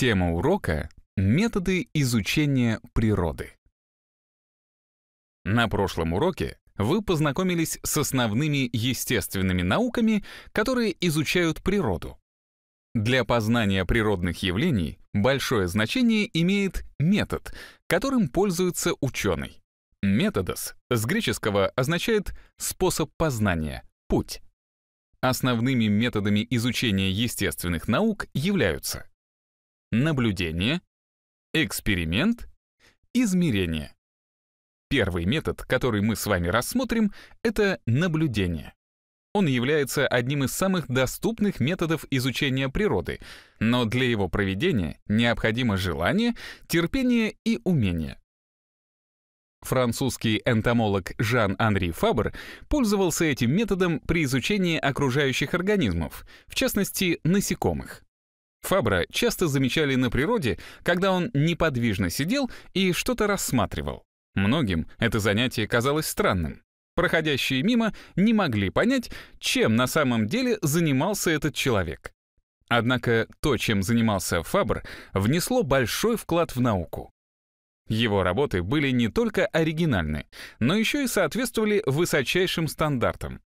Тема урока — методы изучения природы. На прошлом уроке вы познакомились с основными естественными науками, которые изучают природу. Для познания природных явлений большое значение имеет метод, которым пользуется ученый. «Методос» с греческого означает «способ познания», «путь». Основными методами изучения естественных наук являются наблюдение, эксперимент, измерение. Первый метод, который мы с вами рассмотрим, это наблюдение. Он является одним из самых доступных методов изучения природы, но для его проведения необходимо желание, терпение и умение. Французский энтомолог Жан-Анри Фабр пользовался этим методом при изучении окружающих организмов, в частности, насекомых. Фабра часто замечали на природе, когда он неподвижно сидел и что-то рассматривал. Многим это занятие казалось странным. Проходящие мимо не могли понять, чем на самом деле занимался этот человек. Однако то, чем занимался Фабр, внесло большой вклад в науку. Его работы были не только оригинальны, но еще и соответствовали высочайшим стандартам.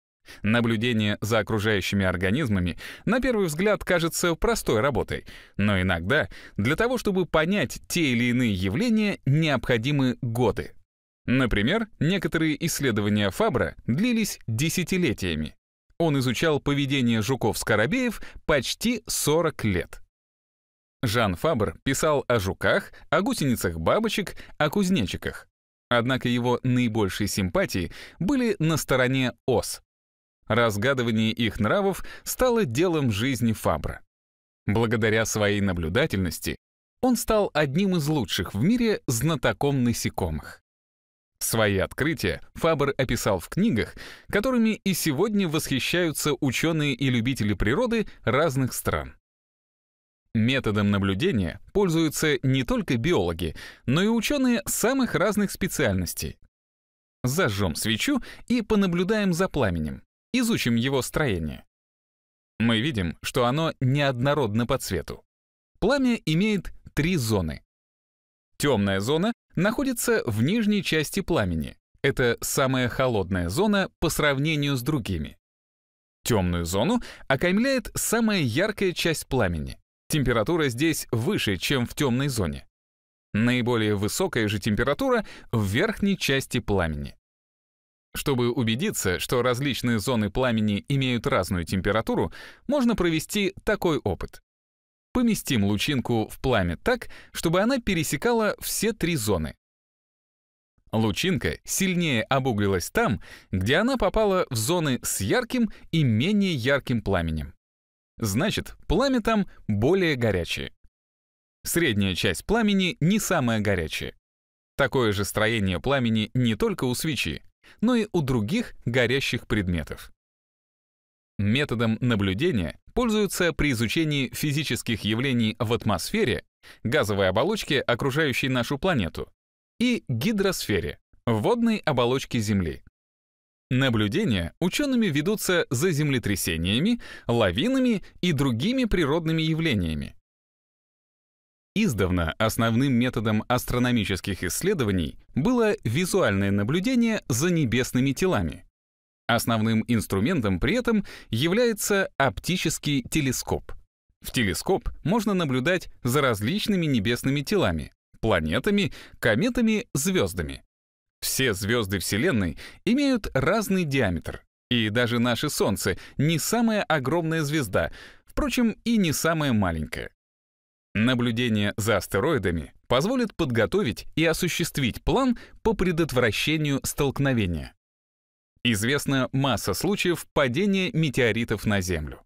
Наблюдение за окружающими организмами на первый взгляд кажется простой работой, но иногда для того, чтобы понять те или иные явления, необходимы годы. Например, некоторые исследования Фабра длились десятилетиями. Он изучал поведение жуков-скоробеев почти 40 лет. Жан Фабр писал о жуках, о гусеницах бабочек, о кузнечиках. Однако его наибольшие симпатии были на стороне ос. Разгадывание их нравов стало делом жизни Фабра. Благодаря своей наблюдательности он стал одним из лучших в мире знатоком насекомых. Свои открытия Фабр описал в книгах, которыми и сегодня восхищаются ученые и любители природы разных стран. Методом наблюдения пользуются не только биологи, но и ученые самых разных специальностей. Зажжем свечу и понаблюдаем за пламенем. Изучим его строение. Мы видим, что оно неоднородно по цвету. Пламя имеет три зоны. Темная зона находится в нижней части пламени. Это самая холодная зона по сравнению с другими. Темную зону окаймляет самая яркая часть пламени. Температура здесь выше, чем в темной зоне. Наиболее высокая же температура в верхней части пламени. Чтобы убедиться, что различные зоны пламени имеют разную температуру, можно провести такой опыт. Поместим лучинку в пламя так, чтобы она пересекала все три зоны. Лучинка сильнее обуглилась там, где она попала в зоны с ярким и менее ярким пламенем. Значит, пламя там более горячее. Средняя часть пламени не самая горячая. Такое же строение пламени не только у свечи, но и у других горящих предметов. Методом наблюдения пользуются при изучении физических явлений в атмосфере, газовой оболочке, окружающей нашу планету, и гидросфере, водной оболочке Земли. Наблюдения учеными ведутся за землетрясениями, лавинами и другими природными явлениями, Издавна основным методом астрономических исследований было визуальное наблюдение за небесными телами. Основным инструментом при этом является оптический телескоп. В телескоп можно наблюдать за различными небесными телами, планетами, кометами, звездами. Все звезды Вселенной имеют разный диаметр, и даже наше Солнце не самая огромная звезда, впрочем, и не самая маленькая. Наблюдение за астероидами позволит подготовить и осуществить план по предотвращению столкновения. Известна масса случаев падения метеоритов на Землю.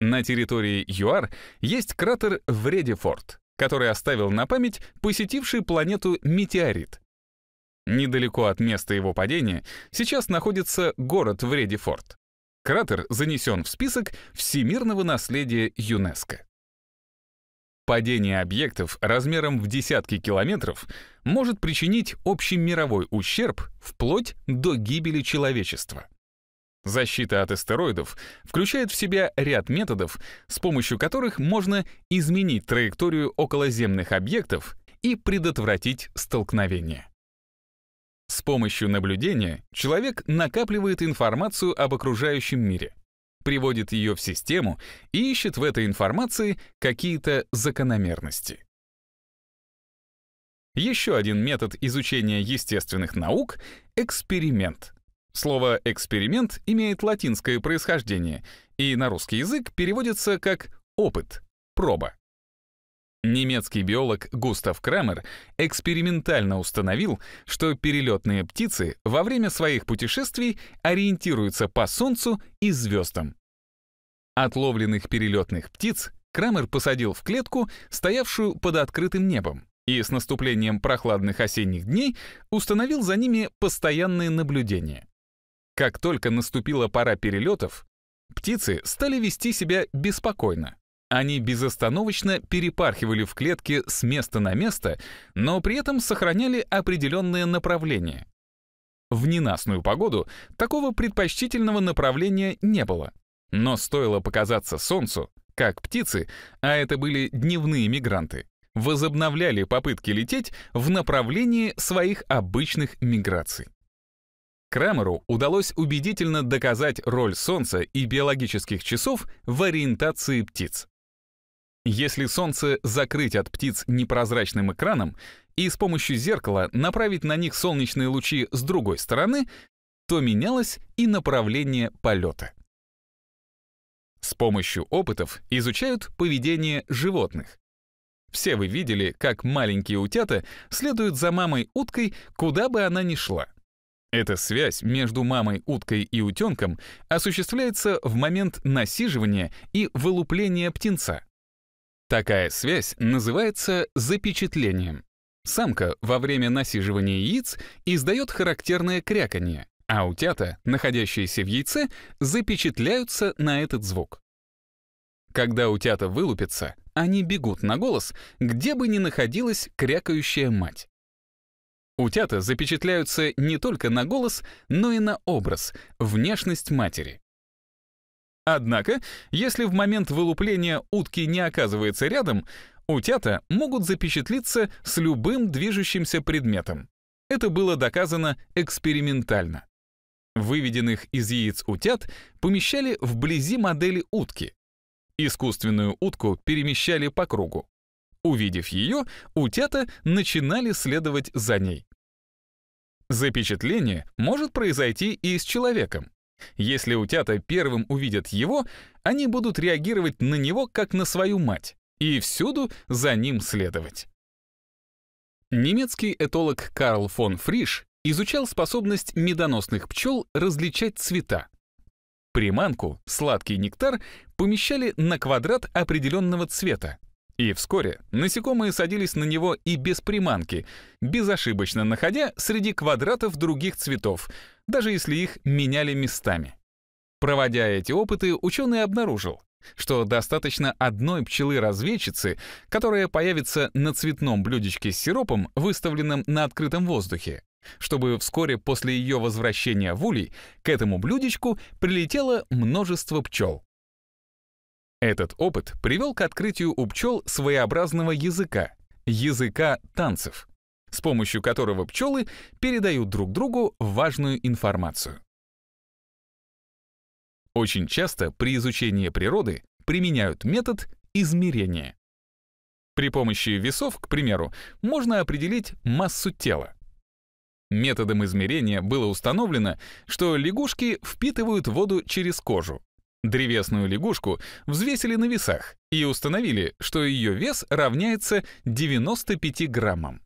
На территории ЮАР есть кратер Вредифорд, который оставил на память посетивший планету метеорит. Недалеко от места его падения сейчас находится город Вредифорд. Кратер занесен в список всемирного наследия ЮНЕСКО. Падение объектов размером в десятки километров может причинить общий мировой ущерб вплоть до гибели человечества. Защита от астероидов включает в себя ряд методов, с помощью которых можно изменить траекторию околоземных объектов и предотвратить столкновение. С помощью наблюдения человек накапливает информацию об окружающем мире — приводит ее в систему и ищет в этой информации какие-то закономерности. Еще один метод изучения естественных наук — эксперимент. Слово «эксперимент» имеет латинское происхождение и на русский язык переводится как «опыт», «проба». Немецкий биолог Густав Крамер экспериментально установил, что перелетные птицы во время своих путешествий ориентируются по Солнцу и звездам. Отловленных перелетных птиц Крамер посадил в клетку, стоявшую под открытым небом, и с наступлением прохладных осенних дней установил за ними постоянные наблюдения. Как только наступила пора перелетов, птицы стали вести себя беспокойно, они безостановочно перепархивали в клетке с места на место, но при этом сохраняли определенное направление. В ненастную погоду такого предпочтительного направления не было. Но стоило показаться солнцу, как птицы, а это были дневные мигранты, возобновляли попытки лететь в направлении своих обычных миграций. Крамеру удалось убедительно доказать роль Солнца и биологических часов в ориентации птиц. Если солнце закрыть от птиц непрозрачным экраном и с помощью зеркала направить на них солнечные лучи с другой стороны, то менялось и направление полета. С помощью опытов изучают поведение животных. Все вы видели, как маленькие утята следуют за мамой-уткой, куда бы она ни шла. Эта связь между мамой-уткой и утенком осуществляется в момент насиживания и вылупления птенца. Такая связь называется запечатлением. Самка во время насиживания яиц издает характерное кряканье, а утята, находящиеся в яйце, запечатляются на этот звук. Когда утята вылупятся, они бегут на голос, где бы ни находилась крякающая мать. Утята запечатляются не только на голос, но и на образ, внешность матери. Однако, если в момент вылупления утки не оказывается рядом, утята могут запечатлиться с любым движущимся предметом. Это было доказано экспериментально. Выведенных из яиц утят помещали вблизи модели утки. Искусственную утку перемещали по кругу. Увидев ее, утята начинали следовать за ней. Запечатление может произойти и с человеком. Если утята первым увидят его, они будут реагировать на него как на свою мать и всюду за ним следовать. Немецкий этолог Карл фон Фриш изучал способность медоносных пчел различать цвета. Приманку, сладкий нектар, помещали на квадрат определенного цвета, и вскоре насекомые садились на него и без приманки, безошибочно находя среди квадратов других цветов, даже если их меняли местами. Проводя эти опыты, ученый обнаружил, что достаточно одной пчелы-разведчицы, которая появится на цветном блюдечке с сиропом, выставленном на открытом воздухе, чтобы вскоре после ее возвращения в улей к этому блюдечку прилетело множество пчел. Этот опыт привел к открытию у пчел своеобразного языка, языка танцев, с помощью которого пчелы передают друг другу важную информацию. Очень часто при изучении природы применяют метод измерения. При помощи весов, к примеру, можно определить массу тела. Методом измерения было установлено, что лягушки впитывают воду через кожу, Древесную лягушку взвесили на весах и установили, что ее вес равняется 95 граммам.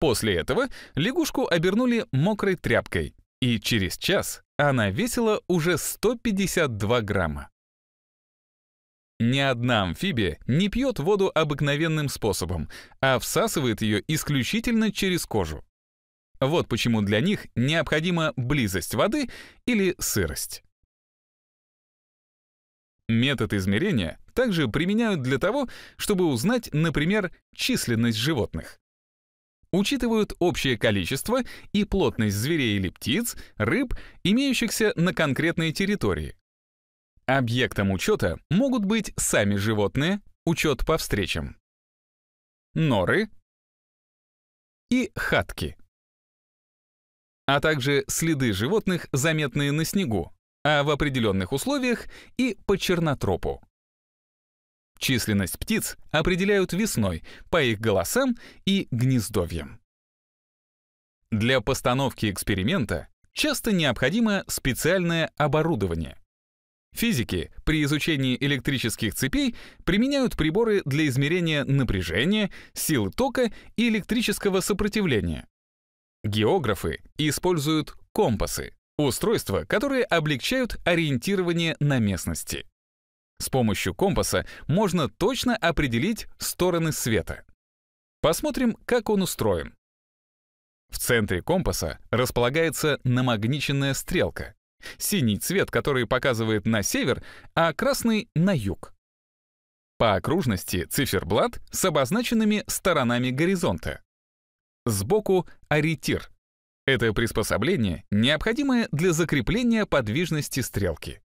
После этого лягушку обернули мокрой тряпкой, и через час она весила уже 152 грамма. Ни одна амфибия не пьет воду обыкновенным способом, а всасывает ее исключительно через кожу. Вот почему для них необходима близость воды или сырость. Метод измерения также применяют для того, чтобы узнать, например, численность животных. Учитывают общее количество и плотность зверей или птиц, рыб, имеющихся на конкретной территории. Объектом учета могут быть сами животные, учет по встречам, норы и хатки, а также следы животных, заметные на снегу, а в определенных условиях и по чернотропу. Численность птиц определяют весной по их голосам и гнездовьям. Для постановки эксперимента часто необходимо специальное оборудование. Физики при изучении электрических цепей применяют приборы для измерения напряжения, силы тока и электрического сопротивления. Географы используют компасы. Устройства, которые облегчают ориентирование на местности. С помощью компаса можно точно определить стороны света. Посмотрим, как он устроен. В центре компаса располагается намагниченная стрелка. Синий цвет, который показывает на север, а красный — на юг. По окружности циферблат с обозначенными сторонами горизонта. Сбоку — аритир — это приспособление, необходимое для закрепления подвижности стрелки.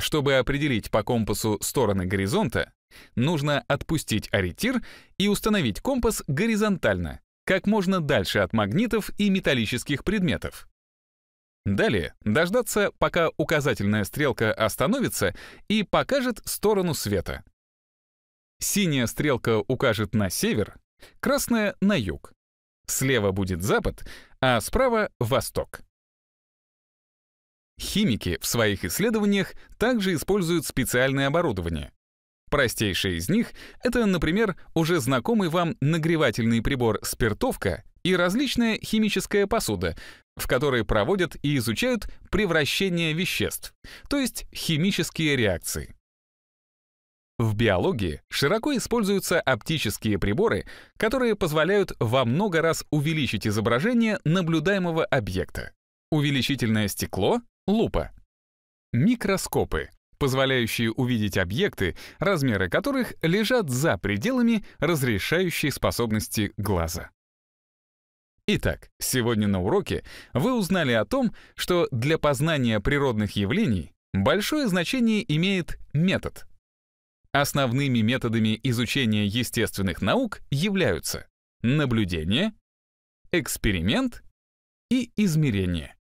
Чтобы определить по компасу стороны горизонта, нужно отпустить ориентир и установить компас горизонтально, как можно дальше от магнитов и металлических предметов. Далее дождаться, пока указательная стрелка остановится и покажет сторону света. Синяя стрелка укажет на север, красная — на юг. Слева будет запад, а справа — восток. Химики в своих исследованиях также используют специальное оборудование. Простейшее из них — это, например, уже знакомый вам нагревательный прибор «спиртовка» и различная химическая посуда, в которой проводят и изучают превращение веществ, то есть химические реакции. В биологии широко используются оптические приборы, которые позволяют во много раз увеличить изображение наблюдаемого объекта. Увеличительное стекло — лупа. Микроскопы — позволяющие увидеть объекты, размеры которых лежат за пределами разрешающей способности глаза. Итак, сегодня на уроке вы узнали о том, что для познания природных явлений большое значение имеет метод — Основными методами изучения естественных наук являются наблюдение, эксперимент и измерение.